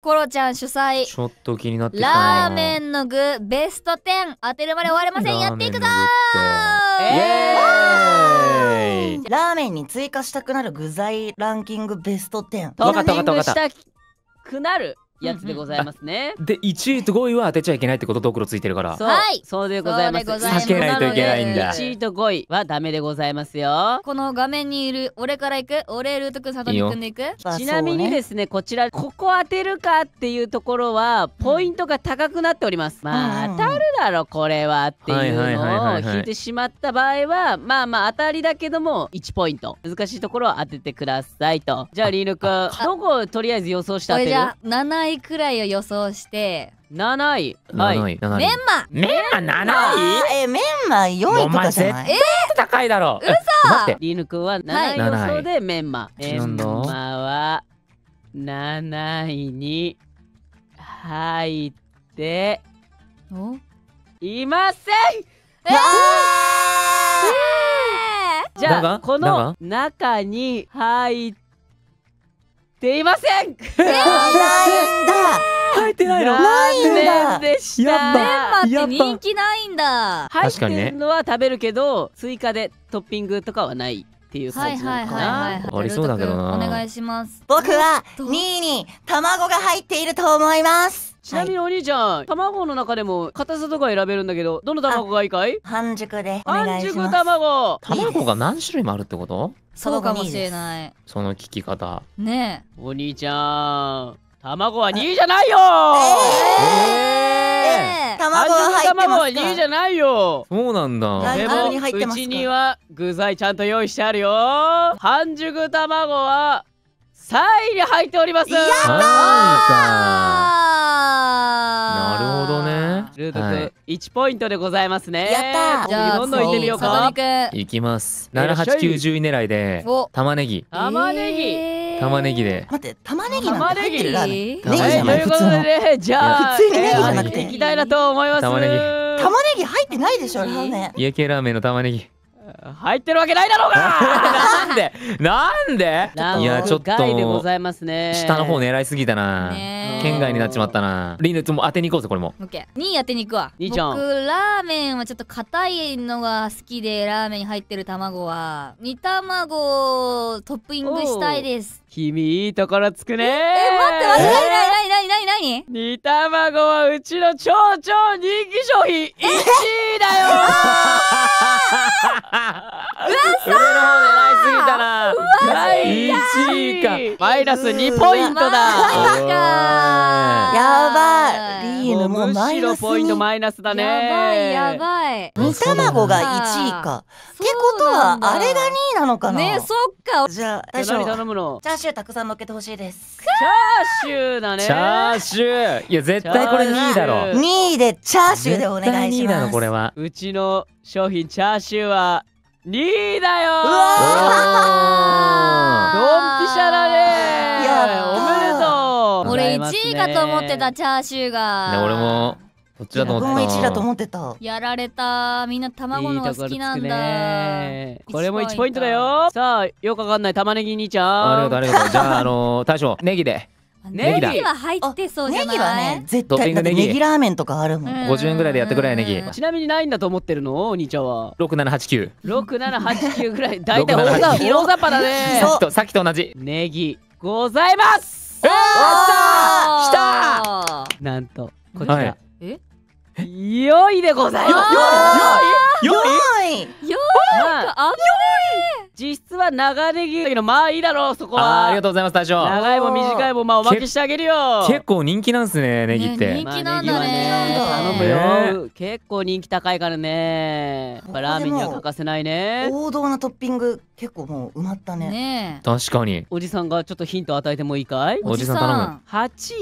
コロちゃん主催ちょっと気になってラーメンの具ベスト10当てるまで終われませんやっていくぞラーメンに追加したくなる具材ランキングベスト10わかったわかったわかったくなるやつでございますね。で1位と5位は当てちゃいけないってことドクロついてるからはい、そうでございます避けないといけないんだ1位と5位はダメでございますよこの画面にいる俺からいく俺ルートくん里見くんでいくちなみにですねこちらここ当てるかっていうところはポイントが高くなっております、まあ当たるだろこれはっていうのを引いてしまった場合はまあまあ当たりだけども1ポイント難しいところは当ててくださいとじゃあリールくんどこをとりあえず予想して当てる位くらいを予想して7位はい位位メンマメンマ7位えメンマ4位とかじゃないえ高いだろう嘘待ってリーヌ君は7位予想でメンマ、はい、メンマは7位に入っていませんえー、えじゃあこの中に入っていません、えー、入ってないのないんだでしたメンマって人気ないんだ入ってるのは食べるけど追加でトッピングとかはないっていう感じなのかなありそうだけどなお願いします僕は2位に卵が入っていると思いますちなみにお兄ちゃん、卵の中でも硬さとか選べるんだけど、どの卵がいいかい半熟で半熟卵卵が何種類もあるってことそうかもしれない。その聞き方。ねえ。お兄ちゃん。卵は2位じゃないよえー、えー、卵は入ってます卵は2位じゃないよそうなんだでもうちには具材ちゃんと用意してあるよ半熟卵は3位に入っておりますやったなるほどねルートくん、はい、ポイントでございますねやったじゃあどんどんいってみようかいきます七八九十0位狙いで玉ねぎ玉ねぎ、えー玉ねぎで待って玉ねぎなんて入ってる玉ねぎじゃない普通のじゃあ普通にじゃなくていきたいなと思います玉ねぎ玉ねぎ入ってないでしょラーメン家系ラーメンの玉ねぎ入ってるわけないだろうが なんでなんでいやちょっとでございますね下の方狙いすぎたな、県外になっちまったなリンも当てに行こうぜこれも2位当てに行くわ僕ラーメンはちょっと硬いのが好きでラーメンに入ってる卵は煮卵をトッピングしたいです君いいところつくねえ待って待って何何何何何煮卵はうちの超超人気商品1位だよ うわそうな第1位かマイナス二ポイントだやばいリーヌもマイナスポイントマイナスだねやばいやばい煮卵が1位かってことはあれが二位なのかなねそっかじゃあ大将頼むのチャーシューたくさん乗っけてほしいですチャーシューだねチャーシューいや絶対これ二位だろ二位でチャーシューでお願いしますこれはうちの商品チャーシューは2位だようわドンピシャだねやおめでとう俺1位かと思ってたチャーシューが、ね、俺もそっちだと思ってた1位だと思ってたやられたみんな卵のが好きなんだこれも1ポイントだよさあよくわかんない玉ねぎ兄ちゃんありがとうありがとうじゃああのー、大将ネギでネギは入ってそうじゃないネギはね絶対ネギネギラーメンとかあるもん五十円ぐらいでやってくれネギちなみにないんだと思ってるのお兄ちゃんは六七八九六七八九ぐらい大体大雑把だねさっきと同じネギございますおーたきたなんとこちらえ良いでございますよいよいよい良い良い実質は流れ牛だけどまあいいだろうそこはありがとうございます大将長いも短いもまあおまけしてあげるよ結構人気なんですねネギって、ね、人気なんだねまあね、頼むよ、ね、結構人気高いからねラーメンには欠かせないね王道なトッピング結構もう埋まったねね確かにおじさんがちょっとヒント与えてもいいかいおじさん頼む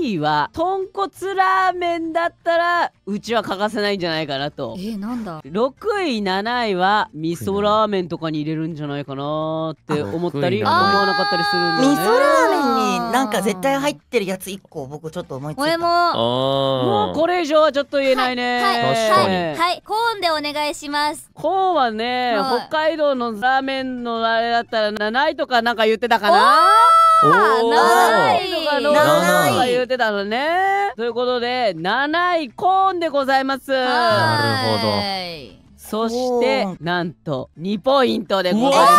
8位は豚骨ラーメンだったらうちは欠かせないんじゃないかなとえー、なんだ6位7位は味噌ラーメンとかに入れるんじゃないかなって思ったり思わなかったりするんだよね味噌ラーメンになんか絶対入ってるやつ1個僕ちょっと思いついた俺ももうこれ以上はちょっと言えないね、はい、はいはいはい、コーンでお願いしますコーンはね北海道のラーメンのあれだったら7位とかなんか言ってたかなお7位とかの7位言ってたのねということで7位コーンでございますなるほどそしてなんと2ポイントでございます高い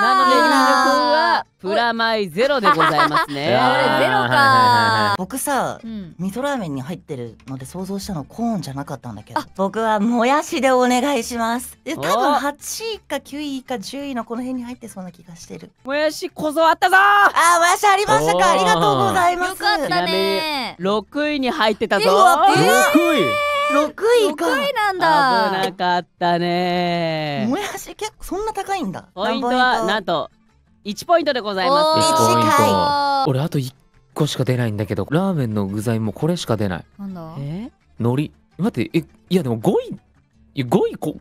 なのでリー君はプラマイゼロでございますね ゼロか僕さ、うん、味噌ラーメンに入ってるので想像したのコーンじゃなかったんだけど僕はもやしでお願いします多分八位か九位か十位のこの辺に入ってそうな気がしてるもやし小僧あったぞあもやしありましたかありがとうございますよかったね6位に入ってたぞ、えー、位六位か。位なんだ。危なかったね。もやし結構そんな高いんだ。ポイントはなんと1ポイントでございますポイント俺あと1個しか出ないんだけどラーメンの具材もこれしか出ないなんだえ海苔待ってえいやでも5位い5位こ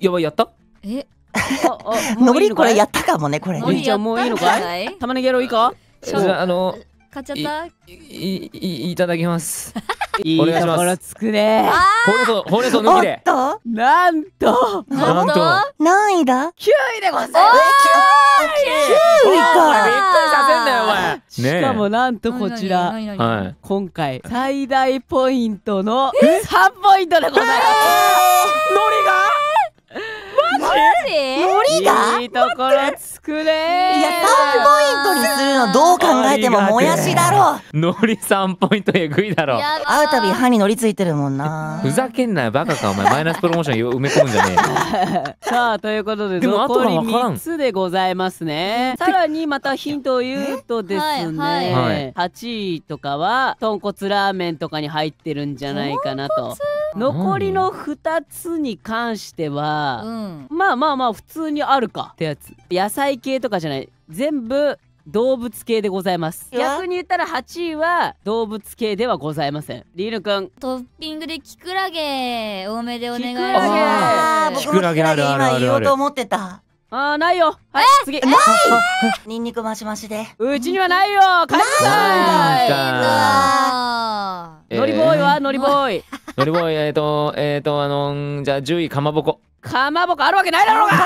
やばいやったえ 海苔これやったかもねこれねじゃもういいのかい玉ねぎやろういいかじゃあの買っちゃったいいいただきます いいところつくねほうれん草ほうれん草抜きでなんとなんと何位だ9位でございます9位かびっくりさせんなよお前しかもなんとこちら、今回最大ポイントの三ポイントでございますのりがマジのりがいいところつくれいや3ポイントにするのどう考えてももやしだろのり3ポイントえぐいだろ会うたび歯に乗りついてるもんなふざけんなよバカかお前マイナスプロモーション埋め込むんじゃねえ さあということででも残り3つでございますねさらにまたヒントを言うとですね、はいはい、8位とかは豚骨ラーメンとかに入ってるんじゃないかなと。残りの2つに関しては、うん、まあまあまあ普通にあるかってやつ野菜系とかじゃない全部動物系でございます逆に言ったら8位は動物系ではございませんリーヌくんトッピングでキクラゲ多めでお願いしますキクラゲあるあるあるある今言おうと思ってたあーないよはい次ない ニンニクマシマシでうちにはないよ帰ってさいノリボーイはノリボーイノリボーイえっ、とえっ、とあのじゃあ10位かまぼこかまぼこあるわけないだろうが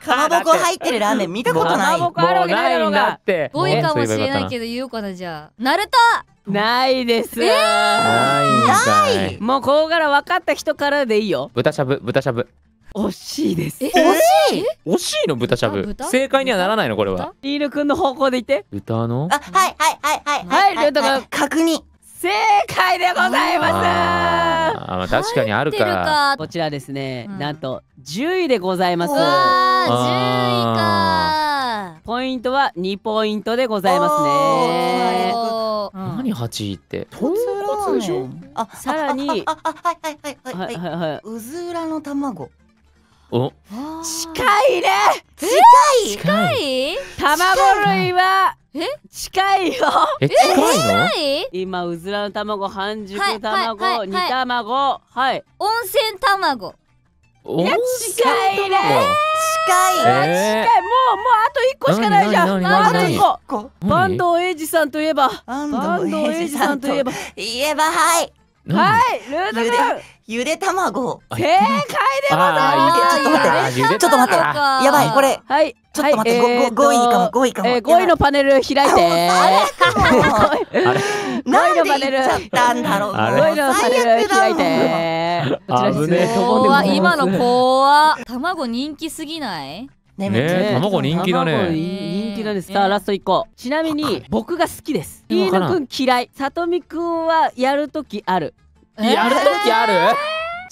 かまぼこ入ってるラーメン見たことないかまぼこあるわけないだろうがボーイかもしれないけど言うかなじゃあナルトないです、えー、ないもうここから分かった人からでいいよ豚しゃぶ豚しゃぶ惜しいです惜しい惜しいの豚しゃぶ正解にはならないのこれはリール君の方向で言って豚のあはいはいはいはいはいはいルート君確認正解でございますあ、まあ、確かにあるから。こちらですね、なんと十位でございますわ10位かポイントは二ポイントでございますね何八位って豚骨でしょあさらにはいはいはいはいはいはいうずらの卵お近いね近い近い卵類はえ近いよえ近い今うずらの卵半熟卵、煮卵はい温泉卵温泉近いね近い、近いもうもうあと一個しかないじゃんあと一個坂東英二さんといえば坂東英二さんといえば言えばはいはいルート君ゆで卵正解でございます ちょっと待って、やばい、これ。はい。ちょっと待って、はいえー、5位かも、5位かも。えー、5位のパネル開いて。あれなんで言っちゃったんだろう。5位のパネル開いて。危ねえ。今の怖卵人気すぎないねえ、卵人気だね。人気だね。さあ、ラスト1個。ちなみに、僕が好きです。飯野くん嫌い。さとみくんはやるときある。やるときある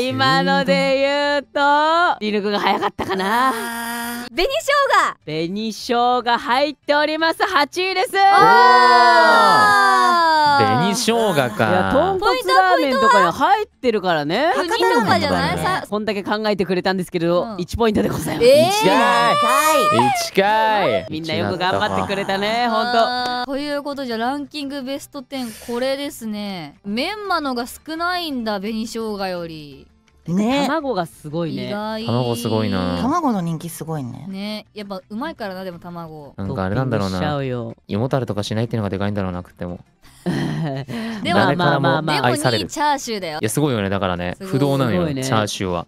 今ので言うとリルクが早かったかな紅生姜紅生姜入っております8位です紅生姜かいや豚骨ラーメンとかに入ってるからね博多とかじゃないこんだけ考えてくれたんですけど、うん、1ポイントでございます、えー、1かい1かい みんなよく頑張ってくれたね本当とということじゃランキングベスト10これですねメンマのが少ないんだ紅生姜よりね卵がすごいね卵すごいな卵の人気すごいねねやっぱうまいからなでも卵なんかあれなんだろうな胃もたれとかしないっていうのがでかいんだろうなくても でもまあまあまあまあ愛チャーシューだよいやすごいよねだからね不動なのよ、ね、チャーシューは。